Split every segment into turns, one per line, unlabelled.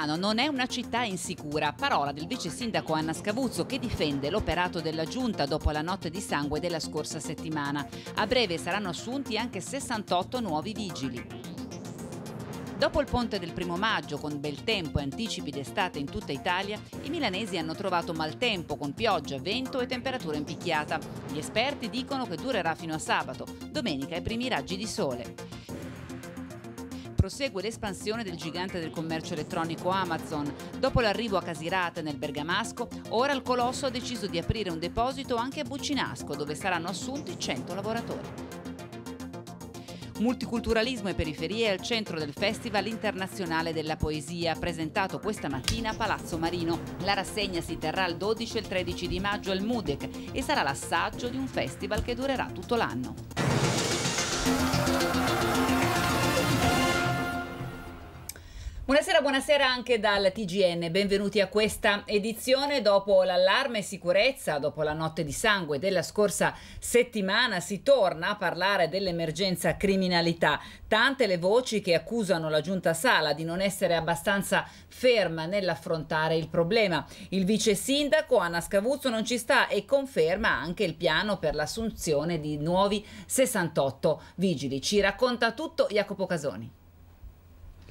Milano non è una città insicura, parola del vice sindaco Anna Scavuzzo che difende l'operato della giunta dopo la notte di sangue della scorsa settimana. A breve saranno assunti anche 68 nuovi vigili. Dopo il ponte del primo maggio, con bel tempo e anticipi d'estate in tutta Italia, i milanesi hanno trovato maltempo con pioggia, vento e temperatura impicchiata. Gli esperti dicono che durerà fino a sabato, domenica i primi raggi di sole prosegue l'espansione del gigante del commercio elettronico Amazon. Dopo l'arrivo a Casirate nel Bergamasco, ora il colosso ha deciso di aprire un deposito anche a Buccinasco, dove saranno assunti 100 lavoratori. Multiculturalismo e periferie al centro del Festival Internazionale della Poesia, presentato questa mattina a Palazzo Marino. La rassegna si terrà il 12 e il 13 di maggio al MUDEC e sarà l'assaggio di un festival che durerà tutto l'anno. Buonasera, buonasera anche dal TGN, benvenuti a questa edizione. Dopo l'allarme sicurezza, dopo la notte di sangue della scorsa settimana, si torna a parlare dell'emergenza criminalità. Tante le voci che accusano la giunta Sala di non essere abbastanza ferma nell'affrontare il problema. Il vice sindaco Anna Scavuzzo non ci sta e conferma anche il piano per l'assunzione di nuovi 68 vigili. Ci racconta tutto Jacopo Casoni.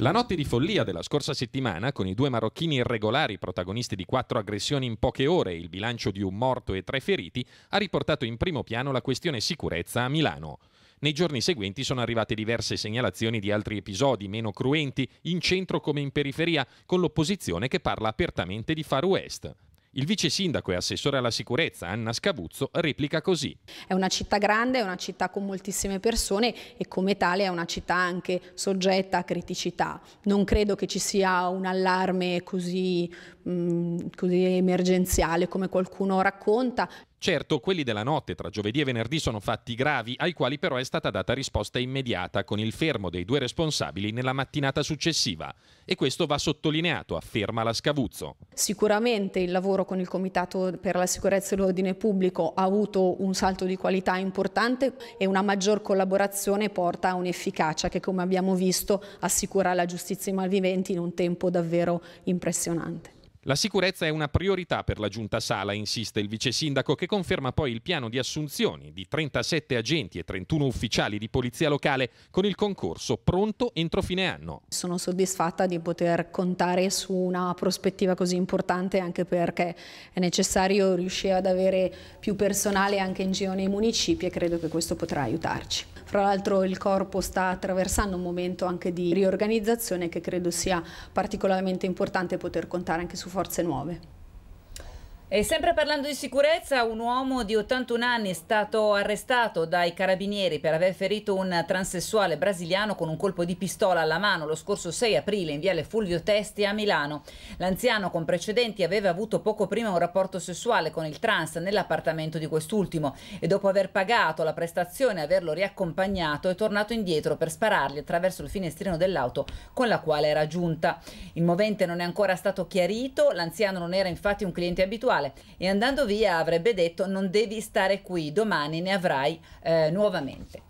La notte di follia della scorsa settimana, con i due marocchini irregolari protagonisti di quattro aggressioni in poche ore e il bilancio di un morto e tre feriti, ha riportato in primo piano la questione sicurezza a Milano. Nei giorni seguenti sono arrivate diverse segnalazioni di altri episodi meno cruenti, in centro come in periferia, con l'opposizione che parla apertamente di Far West. Il vice sindaco e assessore alla sicurezza Anna Scavuzzo replica così.
È una città grande, è una città con moltissime persone e come tale è una città anche soggetta a criticità. Non credo che ci sia un allarme così Mm, così emergenziale come qualcuno racconta.
Certo, quelli della notte tra giovedì e venerdì sono fatti gravi, ai quali però è stata data risposta immediata con il fermo dei due responsabili nella mattinata successiva. E questo va sottolineato, afferma la Scavuzzo.
Sicuramente il lavoro con il Comitato per la sicurezza e l'ordine pubblico ha avuto un salto di qualità importante e una maggior collaborazione porta a un'efficacia che, come abbiamo visto, assicura la giustizia ai malviventi in un tempo davvero impressionante.
La sicurezza è una priorità per la giunta Sala, insiste il vice sindaco, che conferma poi il piano di assunzioni di 37 agenti e 31 ufficiali di polizia locale con il concorso pronto entro fine anno.
Sono soddisfatta di poter contare su una prospettiva così importante anche perché è necessario riuscire ad avere più personale anche in giro nei municipi e credo che questo potrà aiutarci. Fra l'altro il corpo sta attraversando un momento anche di riorganizzazione che credo sia particolarmente importante poter contare anche su forze nuove.
E sempre parlando di sicurezza, un uomo di 81 anni è stato arrestato dai carabinieri per aver ferito un transessuale brasiliano con un colpo di pistola alla mano lo scorso 6 aprile in viale Fulvio Testi a Milano. L'anziano con precedenti aveva avuto poco prima un rapporto sessuale con il trans nell'appartamento di quest'ultimo e dopo aver pagato la prestazione e averlo riaccompagnato è tornato indietro per sparargli attraverso il finestrino dell'auto con la quale era giunta. Il movente non è ancora stato chiarito, l'anziano non era infatti un cliente abituale sessuale e andando via avrebbe detto non devi stare qui, domani ne avrai eh, nuovamente.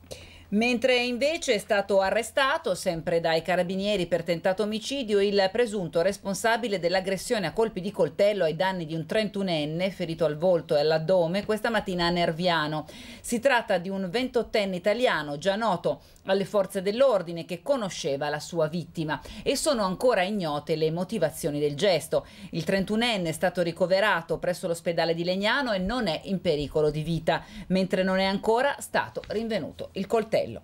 Mentre invece è stato arrestato, sempre dai carabinieri per tentato omicidio, il presunto responsabile dell'aggressione a colpi di coltello ai danni di un 31enne ferito al volto e all'addome questa mattina a Nerviano. Si tratta di un 28enne italiano già noto alle forze dell'ordine che conosceva la sua vittima e sono ancora ignote le motivazioni del gesto. Il 31enne è stato ricoverato presso l'ospedale di Legnano e non è in pericolo di vita, mentre non è ancora stato rinvenuto il coltello.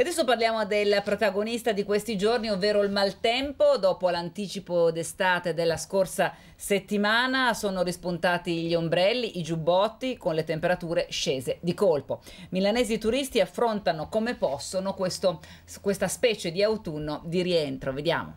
E adesso parliamo del protagonista di questi giorni, ovvero il maltempo. Dopo l'anticipo d'estate della scorsa settimana sono rispuntati gli ombrelli, i giubbotti, con le temperature scese di colpo. Milanesi turisti affrontano come possono questo, questa specie di autunno di rientro. Vediamo.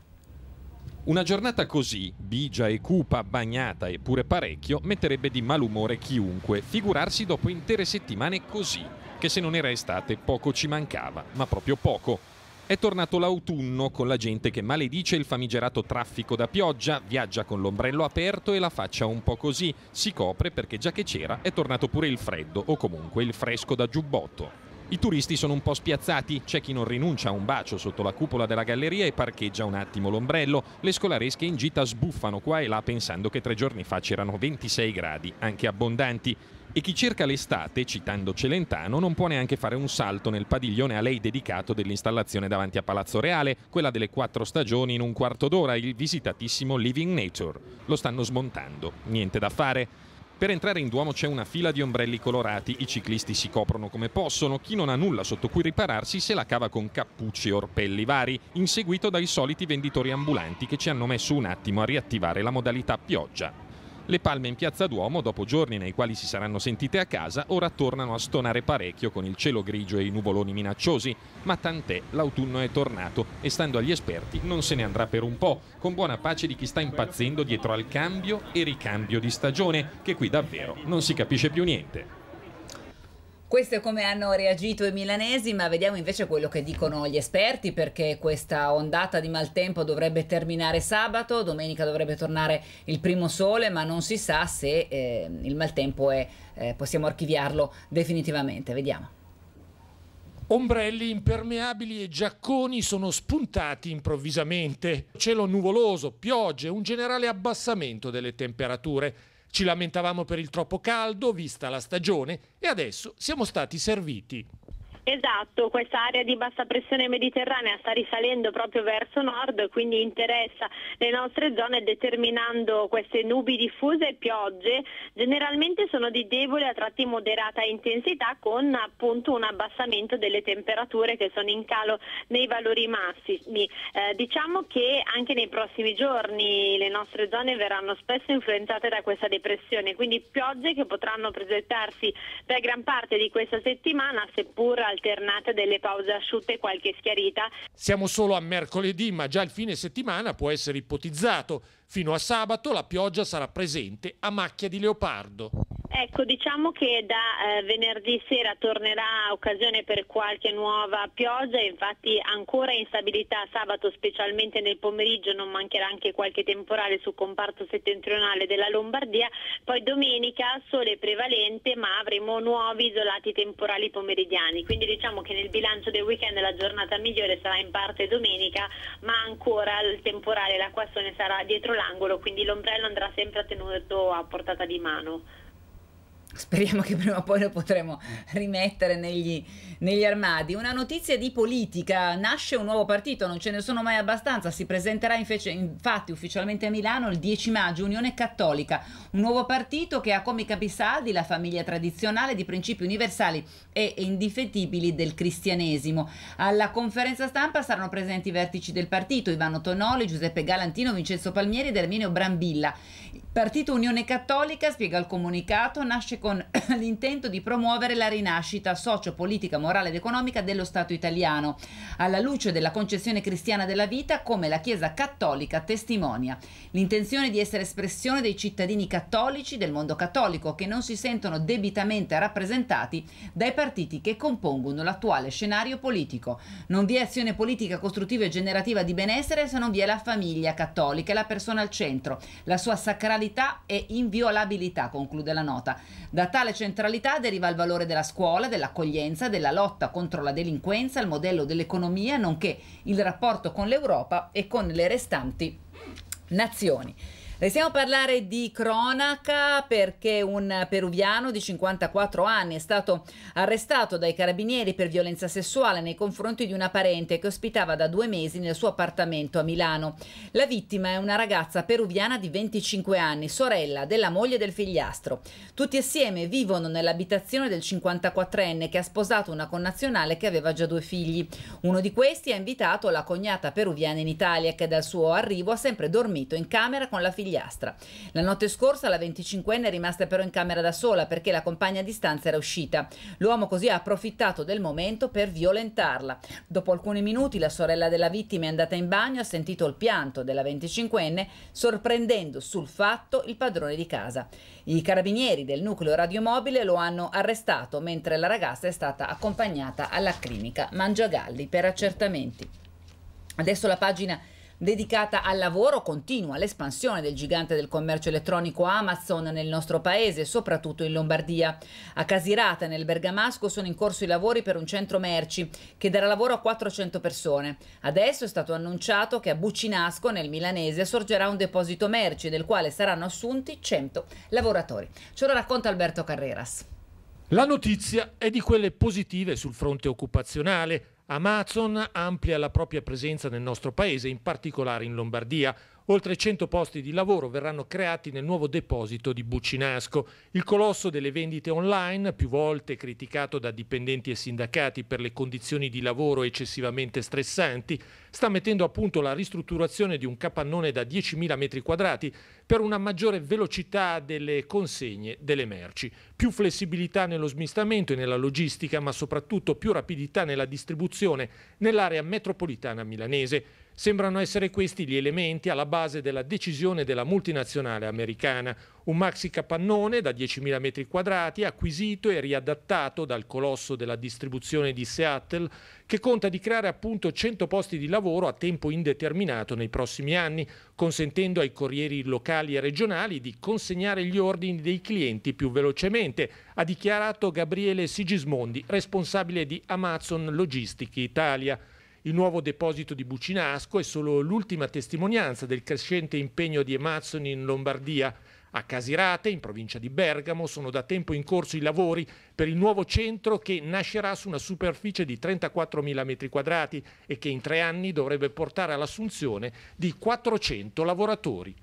Una giornata così, bigia e cupa, bagnata eppure parecchio, metterebbe di malumore chiunque, figurarsi dopo intere settimane così, che se non era estate poco ci mancava, ma proprio poco. È tornato l'autunno con la gente che maledice il famigerato traffico da pioggia, viaggia con l'ombrello aperto e la faccia un po' così, si copre perché già che c'era è tornato pure il freddo o comunque il fresco da giubbotto. I turisti sono un po' spiazzati, c'è chi non rinuncia a un bacio sotto la cupola della galleria e parcheggia un attimo l'ombrello, le scolaresche in gita sbuffano qua e là pensando che tre giorni fa c'erano 26 gradi, anche abbondanti. E chi cerca l'estate, citando Celentano, non può neanche fare un salto nel padiglione a lei dedicato dell'installazione davanti a Palazzo Reale, quella delle quattro stagioni in un quarto d'ora, il visitatissimo Living Nature. Lo stanno smontando, niente da fare. Per entrare in Duomo c'è una fila di ombrelli colorati, i ciclisti si coprono come possono, chi non ha nulla sotto cui ripararsi se la cava con cappucci e orpelli vari, inseguito dai soliti venditori ambulanti che ci hanno messo un attimo a riattivare la modalità pioggia. Le palme in piazza Duomo, dopo giorni nei quali si saranno sentite a casa, ora tornano a stonare parecchio con il cielo grigio e i nuvoloni minacciosi, ma tant'è, l'autunno è tornato e stando agli esperti non se ne andrà per un po', con buona pace di chi sta impazzendo dietro al cambio e ricambio di stagione, che qui davvero non si capisce più niente.
Questo è come hanno reagito i milanesi, ma vediamo invece quello che dicono gli esperti perché questa ondata di maltempo dovrebbe terminare sabato, domenica dovrebbe tornare il primo sole, ma non si sa se eh, il maltempo è, eh, possiamo archiviarlo definitivamente. Vediamo.
Ombrelli impermeabili e giacconi sono spuntati improvvisamente. Cielo nuvoloso, piogge, un generale abbassamento delle temperature. Ci lamentavamo per il troppo caldo, vista la stagione, e adesso siamo stati serviti.
Esatto, questa area di bassa pressione mediterranea sta risalendo proprio verso nord, quindi interessa le nostre zone determinando queste nubi diffuse e piogge. Generalmente sono di debole a tratti moderata intensità con appunto un abbassamento delle temperature che sono in calo nei valori massimi. Eh, diciamo che anche nei prossimi giorni le nostre zone verranno spesso influenzate da questa depressione, quindi piogge che potranno presentarsi per gran parte di questa settimana, seppur alternata delle pause asciutte e qualche schiarita.
Siamo solo a mercoledì, ma già il fine settimana può essere ipotizzato. Fino a sabato la pioggia sarà presente a macchia di leopardo.
Ecco, diciamo che da eh, venerdì sera tornerà occasione per qualche nuova pioggia, infatti ancora instabilità sabato, specialmente nel pomeriggio, non mancherà anche qualche temporale sul comparto settentrionale della Lombardia, poi domenica sole prevalente ma avremo nuovi isolati temporali pomeridiani, quindi diciamo che nel bilancio del weekend la giornata migliore sarà in parte domenica, ma ancora il temporale, l'acquassone sarà dietro l'angolo, quindi l'ombrello andrà sempre tenuto a portata di mano.
Speriamo che prima o poi lo potremo rimettere negli, negli, armadi. Una notizia di politica, nasce un nuovo partito, non ce ne sono mai abbastanza, si presenterà invece, infatti ufficialmente a Milano il 10 maggio, Unione Cattolica, un nuovo partito che ha come capisaldi la famiglia tradizionale di principi universali e indifettibili del cristianesimo. Alla conferenza stampa saranno presenti i vertici del partito, Ivano Tonoli, Giuseppe Galantino, Vincenzo Palmieri ed Erminio Brambilla. Partito Unione Cattolica, spiega il comunicato, nasce con l'intento di promuovere la rinascita socio-politica, morale ed economica dello Stato italiano, alla luce della concezione cristiana della vita come la Chiesa cattolica testimonia. L'intenzione di essere espressione dei cittadini cattolici del mondo cattolico che non si sentono debitamente rappresentati dai partiti che compongono l'attuale scenario politico. Non vi è azione politica costruttiva e generativa di benessere se non vi è la famiglia cattolica e la persona al centro, la sua sacrale centralità e inviolabilità, conclude la nota. Da tale centralità deriva il valore della scuola, dell'accoglienza, della lotta contro la delinquenza, il modello dell'economia, nonché il rapporto con l'Europa e con le restanti nazioni. Restiamo a parlare di cronaca perché un peruviano di 54 anni è stato arrestato dai carabinieri per violenza sessuale nei confronti di una parente che ospitava da due mesi nel suo appartamento a Milano. La vittima è una ragazza peruviana di 25 anni, sorella della moglie e del figliastro. Tutti assieme vivono nell'abitazione del 54enne che ha sposato una connazionale che aveva già due figli. Uno di questi ha invitato la cognata peruviana in Italia che dal suo arrivo ha sempre dormito in camera con la figlia figliastra. La notte scorsa la 25enne è rimasta però in camera da sola perché la compagna di stanza era uscita. L'uomo così ha approfittato del momento per violentarla. Dopo alcuni minuti la sorella della vittima è andata in bagno, ha sentito il pianto della 25enne, sorprendendo sul fatto il padrone di casa. I carabinieri del nucleo radiomobile lo hanno arrestato mentre la ragazza è stata accompagnata alla clinica Mangiagalli per accertamenti. Adesso la pagina dedicata al lavoro continua l'espansione del gigante del commercio elettronico Amazon nel nostro paese, soprattutto in Lombardia. A Casirata, nel Bergamasco, sono in corso i lavori per un centro merci che darà lavoro a 400 persone. Adesso è stato annunciato che a Bucinasco, nel Milanese, sorgerà un deposito merci del quale saranno assunti 100 lavoratori. Ce lo racconta Alberto Carreras.
La notizia è di quelle positive sul fronte occupazionale. Amazon amplia la propria presenza nel nostro paese, in particolare in Lombardia. Oltre 100 posti di lavoro verranno creati nel nuovo deposito di Buccinasco. Il colosso delle vendite online, più volte criticato da dipendenti e sindacati per le condizioni di lavoro eccessivamente stressanti, sta mettendo a punto la ristrutturazione di un capannone da 10.000 metri quadrati per una maggiore velocità delle consegne delle merci, più flessibilità nello smistamento e nella logistica, ma soprattutto più rapidità nella distribuzione nell'area metropolitana milanese. Sembrano essere questi gli elementi alla base della decisione della multinazionale americana, un maxi capannone da 10.000 metri quadrati acquisito e riadattato dal colosso della distribuzione di Seattle che conta di creare appunto 100 posti di lavoro a tempo indeterminato nei prossimi anni, consentendo ai corrieri locali e regionali di consegnare gli ordini dei clienti più velocemente, ha dichiarato Gabriele Sigismondi, responsabile di Amazon Logistica Italia. Il nuovo deposito di Bucinasco è solo l'ultima testimonianza del crescente impegno di Emazzoni in Lombardia. A Casirate, in provincia di Bergamo, sono da tempo in corso i lavori per il nuovo centro che nascerà su una superficie di 34.000 m2 e che in tre anni dovrebbe portare all'assunzione di 400 lavoratori.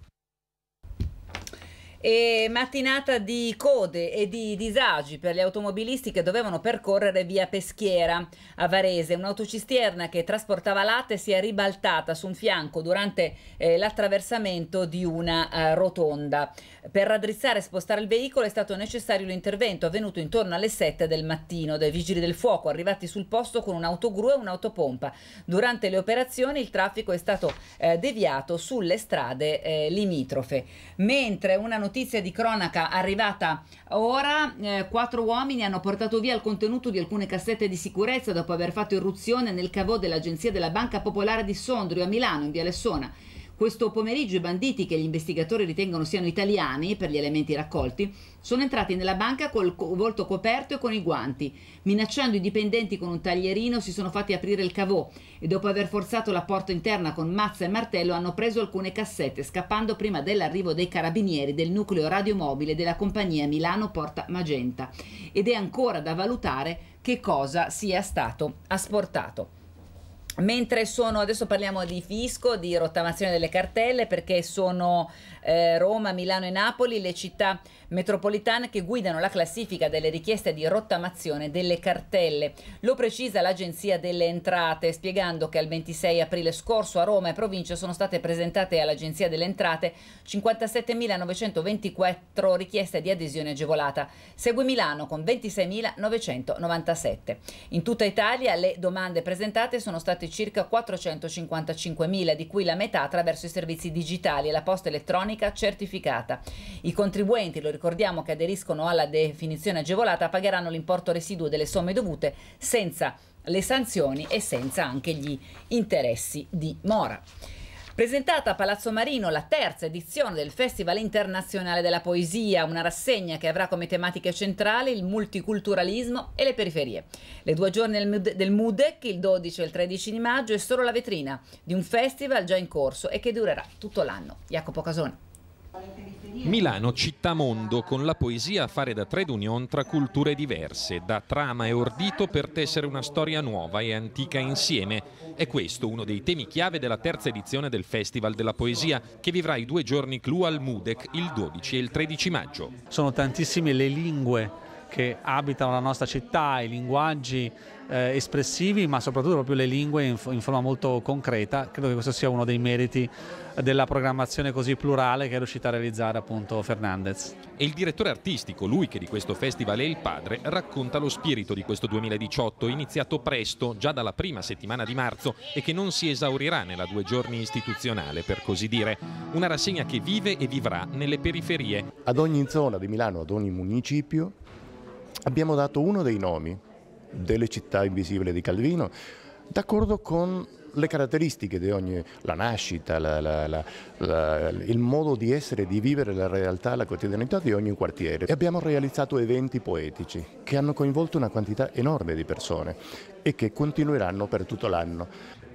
E mattinata di code e di disagi per gli automobilisti che dovevano percorrere via Peschiera a Varese. Un'autocisterna che trasportava latte si è ribaltata su un fianco durante eh, l'attraversamento di una eh, rotonda. Per raddrizzare e spostare il veicolo è stato necessario l'intervento avvenuto intorno alle 7 del mattino dai vigili del fuoco arrivati sul posto con un'autogru e un'autopompa. Durante le operazioni il traffico è stato eh, deviato sulle strade eh, limitrofe. Mentre una not- notizia di cronaca arrivata ora, eh, quattro uomini hanno portato via il contenuto di alcune cassette di sicurezza dopo aver fatto irruzione nel cavò dell'agenzia della Banca Popolare di Sondrio a Milano, in via Lessona. Questo pomeriggio i banditi, che gli investigatori ritengono siano italiani per gli elementi raccolti, sono entrati nella banca col volto coperto e con i guanti. Minacciando i dipendenti con un taglierino si sono fatti aprire il cavò e dopo aver forzato la porta interna con mazza e martello hanno preso alcune cassette scappando prima dell'arrivo dei carabinieri del nucleo radiomobile della compagnia Milano Porta Magenta. Ed è ancora da valutare che cosa sia stato asportato. Mentre sono, adesso parliamo di fisco, di rottamazione delle cartelle, perché sono eh, Roma, Milano e Napoli le città metropolitane che guidano la classifica delle richieste di rottamazione delle cartelle. Lo precisa l'Agenzia delle Entrate, spiegando che al 26 aprile scorso a Roma e provincia sono state presentate all'Agenzia delle Entrate 57.924 richieste di adesione agevolata. Segue Milano con 26.997. In tutta Italia le domande presentate sono state effettuati circa 455.000, di cui la metà attraverso i servizi digitali e la posta elettronica certificata. I contribuenti, lo ricordiamo, che aderiscono alla definizione agevolata pagheranno l'importo residuo delle somme dovute senza le sanzioni e senza anche gli interessi di mora. Presentata a Palazzo Marino la terza edizione del Festival Internazionale della Poesia, una rassegna che avrà come tematiche centrali il multiculturalismo e le periferie. Le due giorni del MUDEC, il 12 e il 13 di maggio, è solo la vetrina di un festival già in corso e che durerà tutto l'anno. Jacopo Casone.
Milano, città mondo, con la poesia a fare da trade union tra culture diverse, da trama e ordito per tessere una storia nuova e antica insieme. È questo uno dei temi chiave della terza edizione del Festival della Poesia, che vivrà i due giorni clou al Mudec il 12 e il 13 maggio.
Sono tantissime le lingue che abitano la nostra città, i linguaggi eh, espressivi, ma soprattutto proprio le lingue in, in, forma molto concreta. Credo che questo sia uno dei meriti della
programmazione così plurale che è riuscita a realizzare appunto Fernandez. E il direttore artistico, lui che di questo festival è il padre, racconta lo spirito di questo 2018, iniziato presto, già dalla prima settimana di marzo, e che non si esaurirà nella due giorni istituzionale, per così dire. Una rassegna che vive e vivrà nelle periferie.
Ad ogni zona di Milano, ad ogni municipio, abbiamo dato uno dei nomi delle città invisibili di Calvino, d'accordo con le caratteristiche di ogni, la nascita, la, la, la, il modo di essere, di vivere la realtà, la quotidianità di ogni quartiere. E abbiamo realizzato eventi poetici che hanno coinvolto una quantità enorme di persone e che continueranno
per tutto l'anno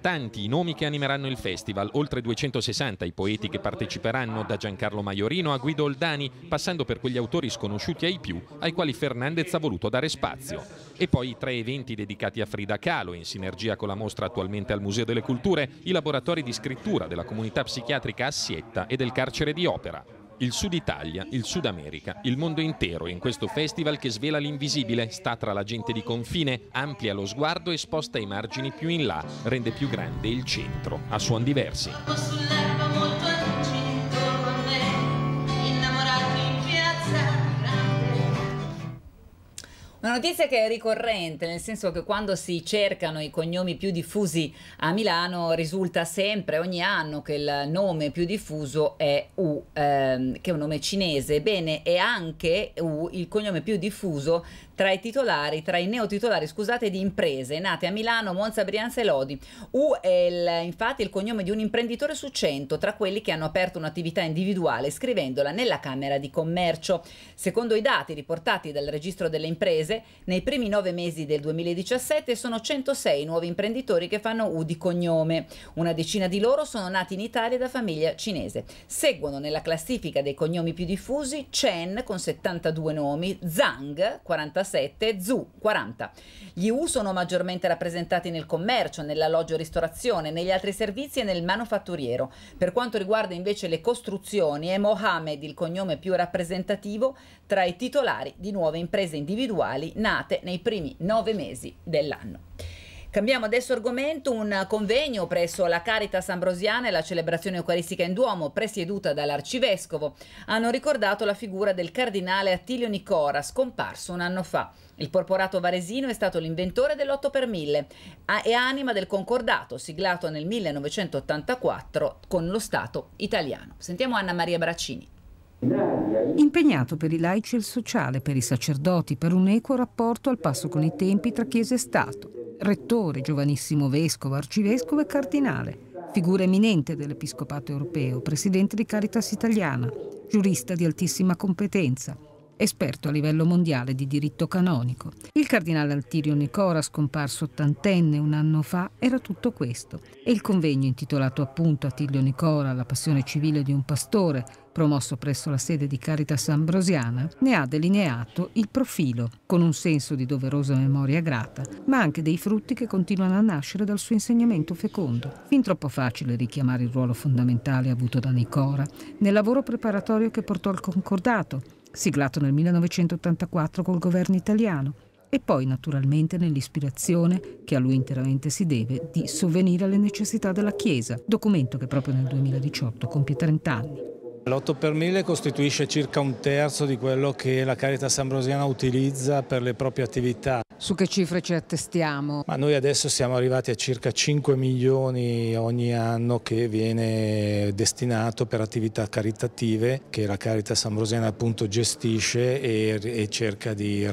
tanti i nomi che animeranno il festival, oltre 260 i poeti che parteciperanno, da Giancarlo Maiorino a Guido Oldani, passando per quegli autori sconosciuti ai più, ai quali Fernandez ha voluto dare spazio. E poi i tre eventi dedicati a Frida Kahlo, in sinergia con la mostra attualmente al Museo delle Culture, i laboratori di scrittura della comunità psichiatrica Assietta e del carcere di Opera. Il Sud Italia, il Sud America, il mondo intero in questo festival che svela l'invisibile, sta tra la gente di confine, amplia lo sguardo e sposta i margini più in là, rende più grande il centro, a suon
diversi. Una notizia che è ricorrente, nel senso che quando si cercano i cognomi più diffusi a Milano risulta sempre ogni anno che il nome più diffuso è U, ehm, che è un nome cinese. Bene, è anche U il cognome più diffuso tra i titolari, tra i neotitolari, scusate, di imprese nate a Milano, Monza, Brianza e Lodi. U è il, infatti il cognome di un imprenditore su 100 tra quelli che hanno aperto un'attività individuale scrivendola nella Camera di Commercio. Secondo i dati riportati dal registro delle imprese, nei primi nove mesi del 2017 sono 106 nuovi imprenditori che fanno U di cognome. Una decina di loro sono nati in Italia da famiglia cinese. Seguono nella classifica dei cognomi più diffusi Chen con 72 nomi, Zhang 46 37, ZU 40. Gli U sono maggiormente rappresentati nel commercio, nell'alloggio ristorazione, negli altri servizi e nel manufatturiero. Per quanto riguarda invece le costruzioni, è Mohamed il cognome più rappresentativo tra i titolari di nuove imprese individuali nate nei primi nove mesi dell'anno. Cambiamo adesso argomento, un convegno presso la Caritas Ambrosiana e la celebrazione eucaristica in Duomo, presieduta dall'Arcivescovo, hanno ricordato la figura del cardinale Attilio Nicora, scomparso un anno fa. Il porporato varesino è stato l'inventore dell'8 per 1000 e anima del concordato, siglato nel 1984 con lo Stato italiano. Sentiamo Anna Maria Braccini.
Impegnato per i laici e il sociale, per i sacerdoti, per un equo rapporto al passo con i tempi tra Chiesa e Stato. Rettore, giovanissimo vescovo, arcivescovo e cardinale. Figura eminente dell'Episcopato europeo, presidente di Caritas italiana, giurista di altissima competenza, esperto a livello mondiale di diritto canonico. Il cardinale Altirio Nicora, scomparso ottantenne un anno fa, era tutto questo. E il convegno intitolato appunto a Tilio Nicora, la passione civile di un pastore, promosso presso la sede di Caritas Ambrosiana, ne ha delineato il profilo, con un senso di doverosa memoria grata, ma anche dei frutti che continuano a nascere dal suo insegnamento fecondo. Fin troppo facile richiamare il ruolo fondamentale avuto da Nicora nel lavoro preparatorio che portò al concordato, siglato nel 1984 col governo italiano e poi naturalmente nell'ispirazione, che a lui interamente si deve, di sovvenire alle necessità della Chiesa, documento che proprio nel 2018 compie 30 anni.
L'8 per 1000 costituisce circa un terzo di quello che la Caritas Ambrosiana utilizza per le proprie attività.
Su che cifre ci attestiamo?
Ma noi adesso siamo arrivati a circa 5 milioni ogni anno che viene destinato per attività caritative che la Caritas Ambrosiana appunto gestisce e, e cerca di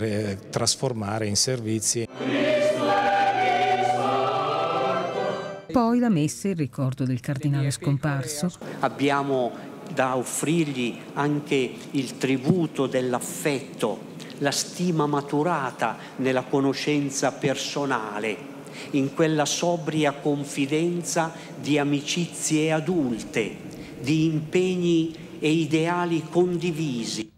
trasformare in servizi.
Poi la messa in ricordo del cardinale scomparso.
Abbiamo da offrirgli anche il tributo dell'affetto la stima maturata nella conoscenza personale, in quella sobria confidenza di amicizie adulte, di
impegni e ideali condivisi.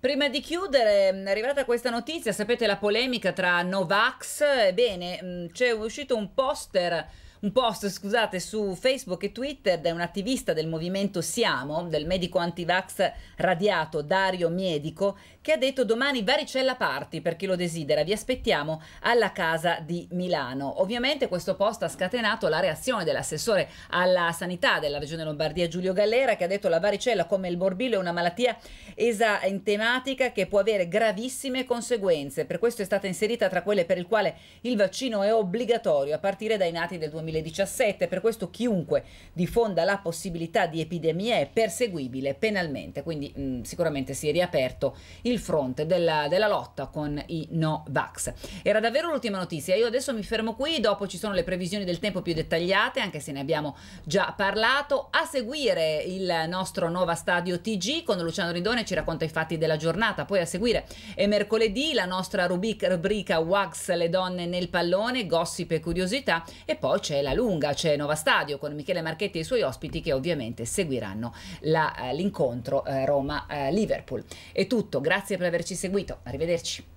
Prima di chiudere, mm, è arrivata questa notizia, sapete la polemica tra Novax, ebbene mm, c'è uscito un poster un post, scusate, su Facebook e Twitter da un attivista del movimento Siamo, del medico antivax radiato Dario Miedico, che ha detto domani varicella parti per chi lo desidera, vi aspettiamo alla casa di Milano. Ovviamente questo post ha scatenato la reazione dell'assessore alla sanità della regione Lombardia Giulio Gallera che ha detto la varicella come il morbillo è una malattia esa che può avere gravissime conseguenze. Per questo è stata inserita tra quelle per il quale il vaccino è obbligatorio a partire dai nati del 2020 2017, per questo chiunque diffonda la possibilità di epidemia è perseguibile penalmente, quindi mh, mm, sicuramente si è riaperto il fronte della, della lotta con i no vax. Era davvero l'ultima notizia, io adesso mi fermo qui, dopo ci sono le previsioni del tempo più dettagliate, anche se ne abbiamo già parlato, a seguire il nostro Nova Stadio TG con Luciano Ridone ci racconta i fatti della giornata, poi a seguire è mercoledì la nostra rubrica Wax le donne nel pallone, gossip e curiosità e poi c'è eh, la Lunga, c'è Nova Stadio con Michele Marchetti e i suoi ospiti che ovviamente seguiranno eh, l'incontro eh, Roma-Liverpool. È tutto, grazie per averci seguito, arrivederci.